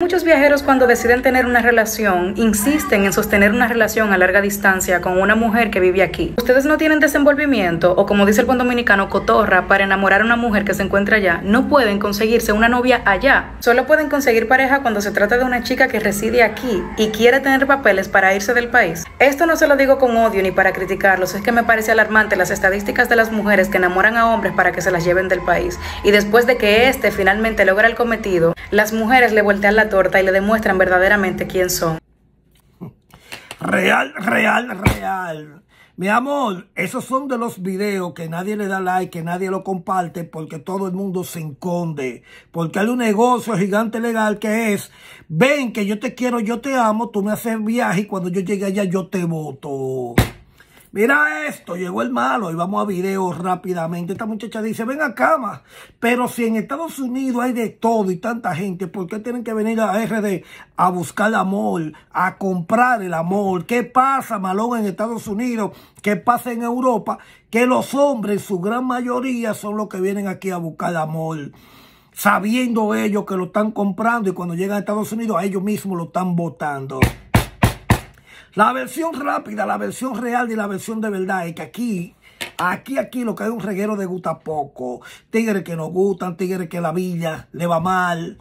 Muchos viajeros cuando deciden tener una relación insisten en sostener una relación a larga distancia con una mujer que vive aquí. Ustedes no tienen desenvolvimiento o como dice el buen dominicano cotorra para enamorar a una mujer que se encuentra allá. No pueden conseguirse una novia allá. Solo pueden conseguir pareja cuando se trata de una chica que reside aquí y quiere tener papeles para irse del país. Esto no se lo digo con odio ni para criticarlos, es que me parece alarmante las estadísticas de las mujeres que enamoran a hombres para que se las lleven del país y después de que éste finalmente logra el cometido, las mujeres le voltean la torta y le demuestran verdaderamente quién son. Real, real, real. Mi amor, esos son de los videos que nadie le da like, que nadie lo comparte, porque todo el mundo se enconde. Porque hay un negocio gigante legal que es, ven que yo te quiero, yo te amo, tú me haces viaje y cuando yo llegue allá yo te voto. Mira esto, llegó el malo y vamos a video rápidamente. Esta muchacha dice, ven a cama, pero si en Estados Unidos hay de todo y tanta gente, ¿por qué tienen que venir a RD a buscar amor, a comprar el amor? ¿Qué pasa, Malón, en Estados Unidos? ¿Qué pasa en Europa? Que los hombres, su gran mayoría, son los que vienen aquí a buscar amor sabiendo ellos que lo están comprando y cuando llegan a Estados Unidos a ellos mismos lo están votando. La versión rápida, la versión real y la versión de verdad es que aquí Aquí, aquí lo que hay un reguero de gusta poco. Tigres que no gustan, tigres que la villa le va mal.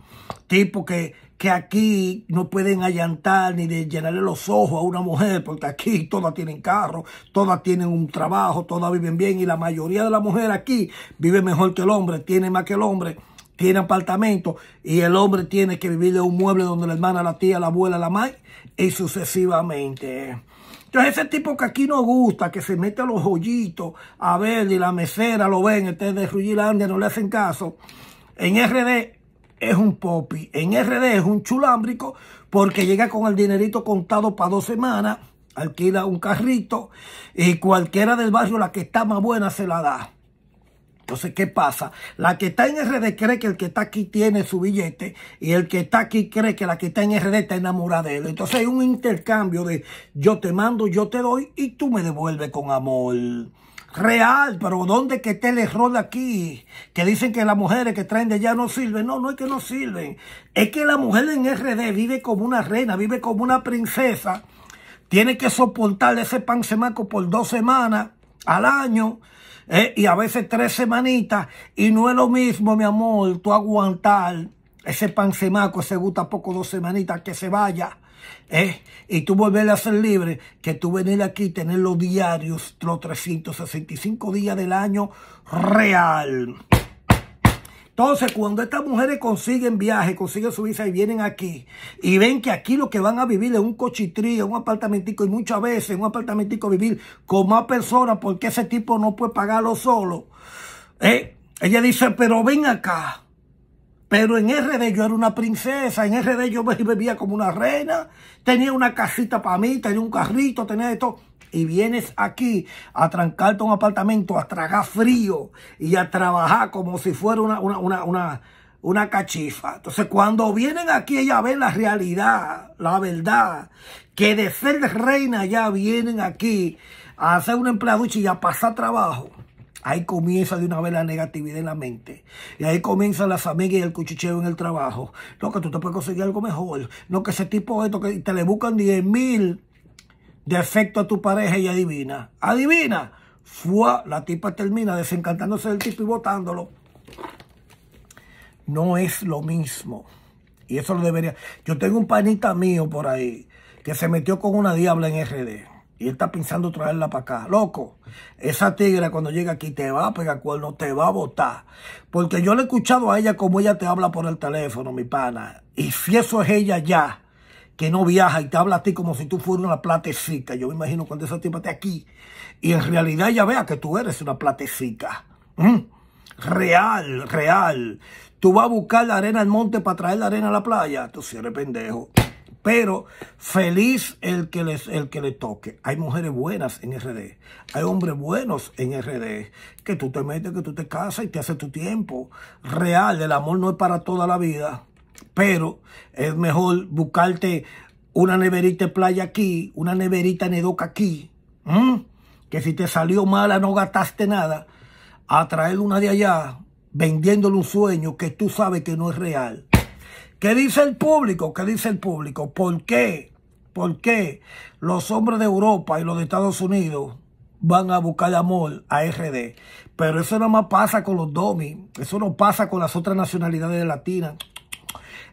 Tipo que, que aquí no pueden allantar ni de llenarle los ojos a una mujer, porque aquí todas tienen carro, todas tienen un trabajo, todas viven bien y la mayoría de las mujeres aquí vive mejor que el hombre, tiene más que el hombre tiene apartamento y el hombre tiene que vivir de un mueble donde la hermana, la tía, la abuela, la madre y sucesivamente. Entonces ese tipo que aquí no gusta, que se mete los joyitos a ver y la mesera lo ven, este de Ruggilandia, no le hacen caso, en RD es un popi, en RD es un chulámbrico porque llega con el dinerito contado para dos semanas, alquila un carrito y cualquiera del barrio la que está más buena se la da. Entonces, ¿qué pasa? La que está en RD cree que el que está aquí tiene su billete y el que está aquí cree que la que está en RD está enamorada de él. Entonces hay un intercambio de yo te mando, yo te doy y tú me devuelves con amor real, pero ¿dónde que esté el error de aquí? Que dicen que las mujeres que traen de allá no sirven. No, no es que no sirven. Es que la mujer en RD vive como una reina, vive como una princesa. Tiene que soportar ese pan semaco por dos semanas al año. ¿Eh? y a veces tres semanitas, y no es lo mismo, mi amor, tú aguantar ese pan semaco, ese gusta poco dos semanitas que se vaya. ¿eh? Y tú volver a ser libre, que tú venir aquí y tener los diarios, los 365 días del año real. Entonces, cuando estas mujeres consiguen viaje, consiguen su visa y vienen aquí y ven que aquí lo que van a vivir es un cochitrío, un apartamentico y muchas veces en un apartamentico vivir con más personas porque ese tipo no puede pagarlo solo. ¿Eh? Ella dice, pero ven acá. Pero en RD yo era una princesa, en RD yo bebía como una reina, tenía una casita para mí, tenía un carrito, tenía esto. todo y vienes aquí a trancarte un apartamento, a tragar frío y a trabajar como si fuera una, cachifa. Entonces, cuando vienen aquí, ya ve la realidad, la verdad, que de ser reina ya vienen aquí a hacer un empleado y a pasar trabajo. Ahí comienza de una vez la negatividad en la mente. Y ahí comienzan las amigas y el cuchicheo en el trabajo. No, que tú te puedes conseguir algo mejor. No, que ese tipo de esto, que te le buscan 10 mil defecto a tu pareja y adivina. Adivina. Fua, la tipa termina desencantándose del tipo y votándolo, No es lo mismo. Y eso lo debería. Yo tengo un panita mío por ahí que se metió con una diabla en RD. Y él está pensando traerla para acá. Loco, esa tigra cuando llega aquí te va a pegar cuerno, te va a votar Porque yo le he escuchado a ella como ella te habla por el teléfono, mi pana. Y si eso es ella ya, que no viaja y te habla a ti como si tú fueras una platecita Yo me imagino cuando esa tipa esté aquí y en realidad ya vea que tú eres una platecita mm. Real, real. Tú vas a buscar la arena al monte para traer la arena a la playa. Tú si eres pendejo. Pero feliz el que, el que le toque. Hay mujeres buenas en RD. Hay hombres buenos en RD. Que tú te metes, que tú te casas y te haces tu tiempo. Real, el amor no es para toda la vida. Pero es mejor buscarte una neverita de playa aquí, una neverita nedoca aquí, que si te salió mala no gastaste nada, a traer una de allá vendiéndole un sueño que tú sabes que no es real. ¿Qué dice el público? ¿Qué dice el público? ¿Por qué? ¿Por qué los hombres de Europa y los de Estados Unidos van a buscar amor a RD? Pero eso no más pasa con los domi, eso no pasa con las otras nacionalidades latinas.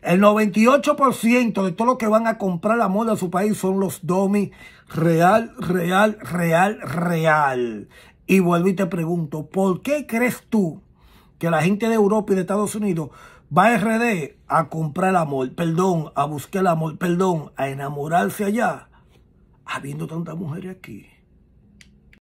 El 98% de todo lo que van a comprar la moda de su país son los domi real, real, real, real. Y vuelvo y te pregunto, ¿por qué crees tú que la gente de Europa y de Estados Unidos va a RD a comprar amor, perdón, a buscar el amor, perdón, a enamorarse allá, habiendo tantas mujeres aquí?